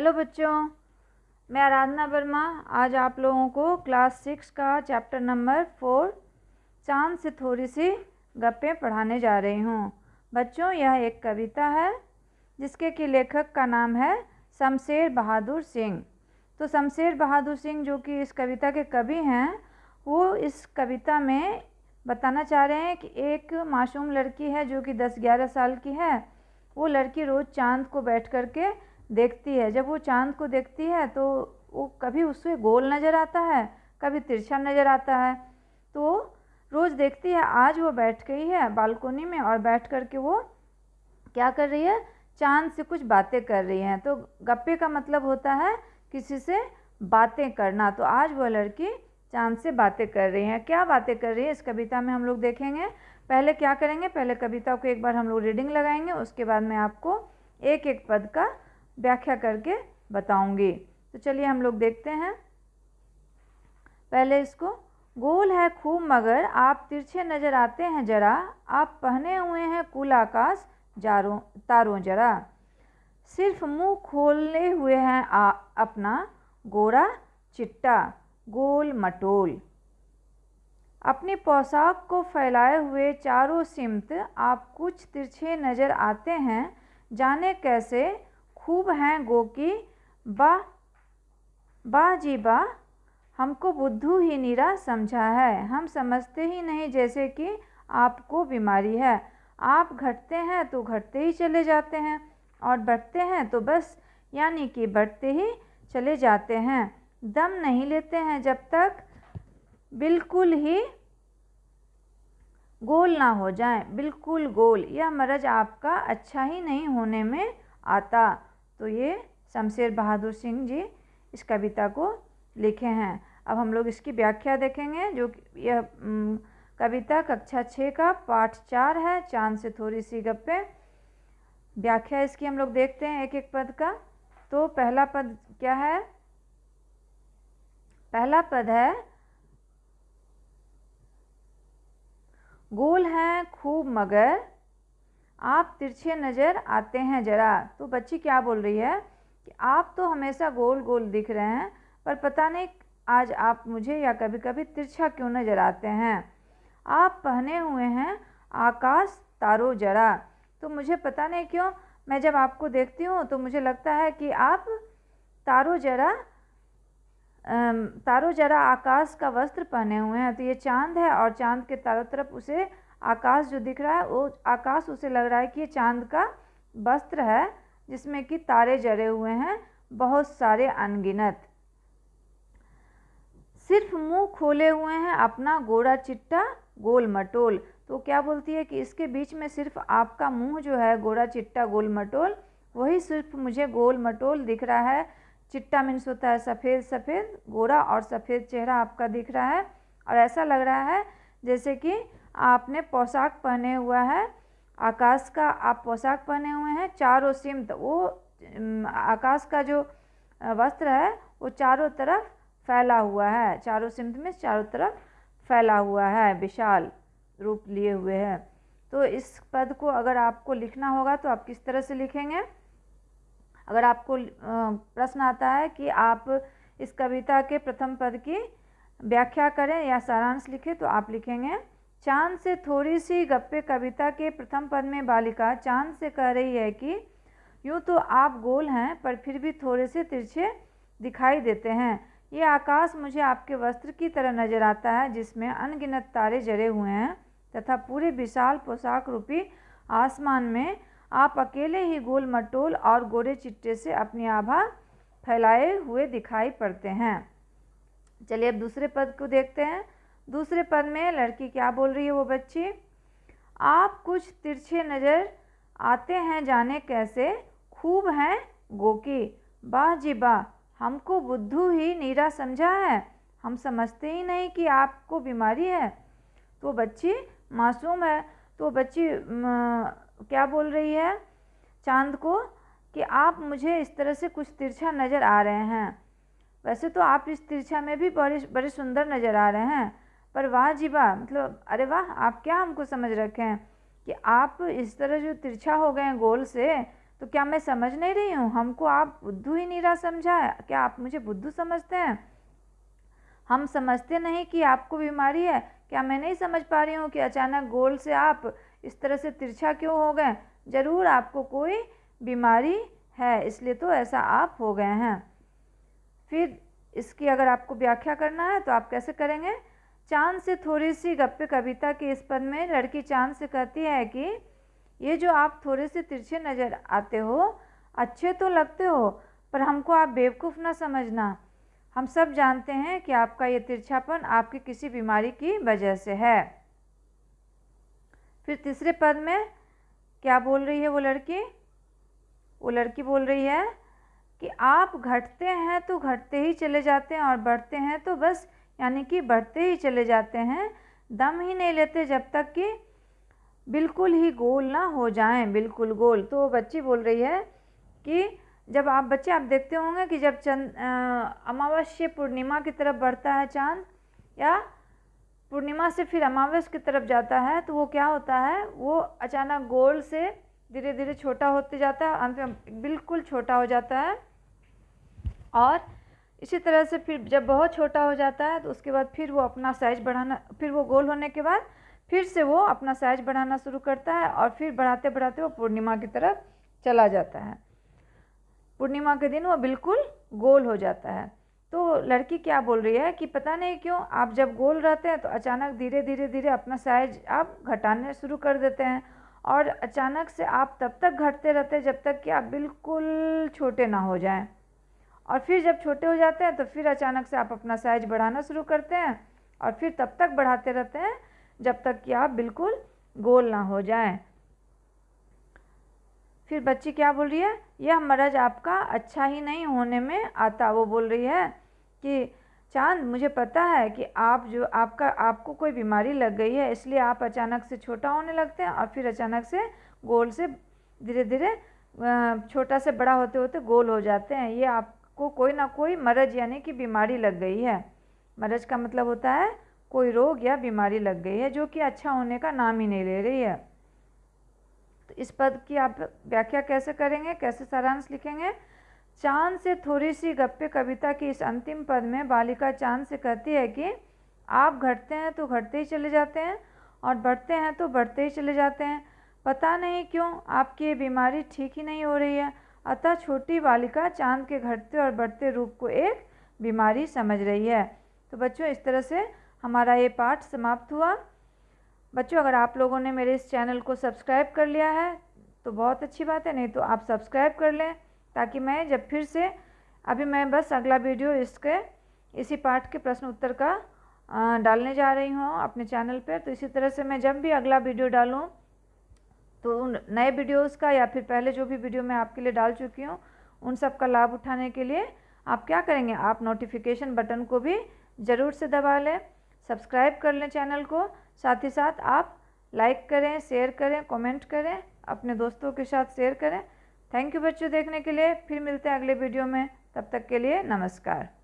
hello बच्चों मैं आराधना वर्मा आज आप लोगों को क्लास सिक्स का चैप्टर नंबर फोर चांद से थोड़ी सी गप्पें पढ़ाने जा रही हूँ बच्चों यह एक कविता है जिसके कि लेखक का नाम है शमशेर बहादुर सिंह तो शमशेर बहादुर सिंह जो कि इस कविता के कवि हैं वो इस कविता में बताना चाह रहे हैं कि एक मासूम लड़की है जो कि दस ग्यारह साल की है वो लड़की रोज़ चांद को बैठ कर के देखती है जब वो चांद को देखती है तो वो कभी उससे गोल नज़र आता है कभी तिरछा नज़र आता है तो रोज़ देखती है आज वो बैठ गई है बालकोनी में और बैठ कर के वो क्या कर रही है चांद से कुछ बातें कर रही हैं तो गप्पे का मतलब होता है किसी से बातें करना तो आज वो लड़की चांद से बातें कर रही हैं क्या बातें कर रही है इस कविता में हम लोग देखेंगे पहले क्या करेंगे पहले कविता को एक बार हम लोग रीडिंग लगाएंगे उसके बाद मैं आपको एक एक पद का व्याख्या करके बताऊंगी तो चलिए हम लोग देखते हैं पहले इसको गोल है खूब मगर आप तिरछे नज़र आते हैं जरा आप पहने हुए हैं कुल आकाश जारों तारों जरा सिर्फ मुंह खोलने हुए हैं आ, अपना गोरा चिट्टा गोल मटोल अपनी पोशाक को फैलाए हुए चारों सिमत आप कुछ तिरछे नज़र आते हैं जाने कैसे खूब हैं गोकी बा बा जी बा हमको बुद्धू ही निरा समझा है हम समझते ही नहीं जैसे कि आपको बीमारी है आप घटते हैं तो घटते ही चले जाते हैं और बढ़ते हैं तो बस यानी कि बढ़ते ही चले जाते हैं दम नहीं लेते हैं जब तक बिल्कुल ही गोल ना हो जाए बिल्कुल गोल यह मरज आपका अच्छा ही नहीं होने में आता तो ये शमशेर बहादुर सिंह जी इस कविता को लिखे हैं अब हम लोग इसकी व्याख्या देखेंगे जो यह कविता कक्षा छः का पाठ चार है चांद से थोड़ी सी गप्पे व्याख्या इसकी हम लोग देखते हैं एक एक पद का तो पहला पद क्या है पहला पद है गोल हैं खूब मगर आप तिरछे नज़र आते हैं ज़रा तो बच्ची क्या बोल रही है कि आप तो हमेशा गोल गोल दिख रहे हैं पर पता नहीं आज आप मुझे या कभी कभी तिरछा क्यों नज़र आते हैं आप पहने हुए हैं आकाश तारो जरा तो मुझे पता नहीं क्यों मैं जब आपको देखती हूँ तो मुझे लगता है कि आप तारो जरा तारो जरा आकाश का वस्त्र पहने हुए हैं तो ये चांद है और चांद के तारों तरफ उसे आकाश जो दिख रहा है वो आकाश उसे लग रहा है कि ये चांद का वस्त्र है जिसमें कि तारे जड़े हुए हैं बहुत सारे अनगिनत सिर्फ मुंह खोले हुए हैं अपना गोरा चिट्टा गोल मटोल तो क्या बोलती है कि इसके बीच में सिर्फ आपका मुंह जो है गोरा चिट्टा गोल मटोल वही सिर्फ मुझे गोल मटोल दिख रहा है चिट्टा मीन्स होता है सफ़ेद सफ़ेद गोरा और सफ़ेद चेहरा आपका दिख रहा है और ऐसा लग रहा है जैसे कि आपने पोशाक पहने हुआ है आकाश का आप पोशाक पहने हुए हैं चारों सिमत वो आकाश का जो वस्त्र है वो चारों तरफ फैला हुआ है चारों सिमत में चारों तरफ फैला हुआ है विशाल रूप लिए हुए है तो इस पद को अगर आपको लिखना होगा तो आप किस तरह से लिखेंगे अगर आपको प्रश्न आता है कि आप इस कविता के प्रथम पद की व्याख्या करें या सारांश लिखें तो आप लिखेंगे चांद से थोड़ी सी गप्पे कविता के प्रथम पद में बालिका चांद से कह रही है कि यूँ तो आप गोल हैं पर फिर भी थोड़े से तिरछे दिखाई देते हैं ये आकाश मुझे आपके वस्त्र की तरह नजर आता है जिसमें अनगिनत तारे जड़े हुए हैं तथा पूरे विशाल पोशाक रूपी आसमान में आप अकेले ही गोल मटोल और गोरे चिट्टे से अपनी आभा फैलाए हुए दिखाई पड़ते हैं चलिए अब दूसरे पद को देखते हैं दूसरे पद में लड़की क्या बोल रही है वो बच्ची आप कुछ तिरछे नज़र आते हैं जाने कैसे खूब हैं गोकी वाह जी वाह हमको बुद्धू ही नीरा समझा है हम समझते ही नहीं कि आपको बीमारी है तो बच्ची मासूम है तो बच्ची म, क्या बोल रही है चांद को कि आप मुझे इस तरह से कुछ तिरछा नज़र आ रहे हैं वैसे तो आप इस तिरछा में भी बड़े बड़े सुंदर नज़र आ रहे हैं पर वाह जी वाह मतलब अरे वाह आप क्या हमको समझ रखे हैं कि आप इस तरह जो तिरछा हो गए हैं गोल से तो क्या मैं समझ नहीं रही हूँ हमको आप बुद्धू ही नीरा समझा क्या आप मुझे बुद्धू समझते हैं हम समझते नहीं कि आपको बीमारी है क्या मैं नहीं समझ पा रही हूँ कि अचानक गोल से आप इस तरह से तिरछा क्यों हो गए ज़रूर आपको कोई बीमारी है इसलिए तो ऐसा आप हो गए हैं फिर इसकी अगर आपको व्याख्या करना है तो आप कैसे करेंगे चांद से थोड़ी सी गप्पे कविता के इस पद में लड़की चांद से कहती है कि ये जो आप थोड़े से तिरछे नज़र आते हो अच्छे तो लगते हो पर हमको आप बेवकूफ़ ना समझना हम सब जानते हैं कि आपका ये तिरछापन आपकी किसी बीमारी की वजह से है फिर तीसरे पद में क्या बोल रही है वो लड़की वो लड़की बोल रही है कि आप घटते हैं तो घटते ही चले जाते हैं और बढ़ते हैं तो बस यानी कि बढ़ते ही चले जाते हैं दम ही नहीं लेते जब तक कि बिल्कुल ही गोल ना हो जाएं बिल्कुल गोल तो बच्ची बोल रही है कि जब आप बच्चे आप देखते होंगे कि जब चंद अमावस्या पूर्णिमा की तरफ बढ़ता है चांद या पूर्णिमा से फिर अमावस की तरफ जाता है तो वो क्या होता है वो अचानक गोल से धीरे धीरे छोटा होते जाता है अंत में बिल्कुल छोटा हो जाता है और इसी तरह से फिर जब बहुत छोटा हो जाता है तो उसके बाद फिर वो अपना साइज बढ़ाना फिर वो गोल होने के बाद फिर से वो अपना साइज बढ़ाना शुरू करता है और फिर बढ़ाते बढ़ाते वो पूर्णिमा की तरफ चला जाता है पूर्णिमा के दिन वो बिल्कुल गोल हो जाता है तो लड़की क्या बोल रही है कि पता नहीं क्यों आप जब गोल रहते हैं तो अचानक धीरे धीरे धीरे अपना साइज आप घटाने शुरू कर देते हैं और अचानक से आप तब तक घटते रहते हैं जब तक कि आप बिल्कुल छोटे ना हो जाएं और फिर जब छोटे हो जाते हैं तो फिर अचानक से आप अपना साइज बढ़ाना शुरू करते हैं और फिर तब तक बढ़ाते रहते हैं जब तक कि आप बिल्कुल गोल ना हो जाएं फिर बच्ची क्या बोल रही है यह मर्ज आपका अच्छा ही नहीं होने में आता वो बोल रही है कि चांद मुझे पता है कि आप जो आपका आपको कोई बीमारी लग गई है इसलिए आप अचानक से छोटा होने लगते हैं और फिर अचानक से गोल से धीरे धीरे छोटा से बड़ा होते होते गोल हो जाते हैं ये आप को कोई ना कोई मरज यानी कि बीमारी लग गई है मरज का मतलब होता है कोई रोग या बीमारी लग गई है जो कि अच्छा होने का नाम ही नहीं ले रही है तो इस पद की आप व्याख्या कैसे करेंगे कैसे सारांश लिखेंगे चांद से थोड़ी सी गप्पे कविता की इस अंतिम पद में बालिका चांद से कहती है कि आप घटते हैं तो घटते ही चले जाते हैं और बढ़ते हैं तो बढ़ते ही चले जाते हैं पता नहीं क्यों आपकी ये बीमारी ठीक ही नहीं हो रही है अतः छोटी बालिका चांद के घटते और बढ़ते रूप को एक बीमारी समझ रही है तो बच्चों इस तरह से हमारा ये पाठ समाप्त हुआ बच्चों अगर आप लोगों ने मेरे इस चैनल को सब्सक्राइब कर लिया है तो बहुत अच्छी बात है नहीं तो आप सब्सक्राइब कर लें ताकि मैं जब फिर से अभी मैं बस अगला वीडियो इसके इसी पाठ के प्रश्न उत्तर का डालने जा रही हूँ अपने चैनल पर तो इसी तरह से मैं जब भी अगला वीडियो डालूँ तो उन नए वीडियोस का या फिर पहले जो भी वीडियो मैं आपके लिए डाल चुकी हूँ उन सब का लाभ उठाने के लिए आप क्या करेंगे आप नोटिफिकेशन बटन को भी ज़रूर से दबा लें सब्सक्राइब कर लें चैनल को साथ ही साथ आप लाइक करें शेयर करें कमेंट करें अपने दोस्तों के साथ शेयर करें थैंक यू बच्चों देखने के लिए फिर मिलते हैं अगले वीडियो में तब तक के लिए नमस्कार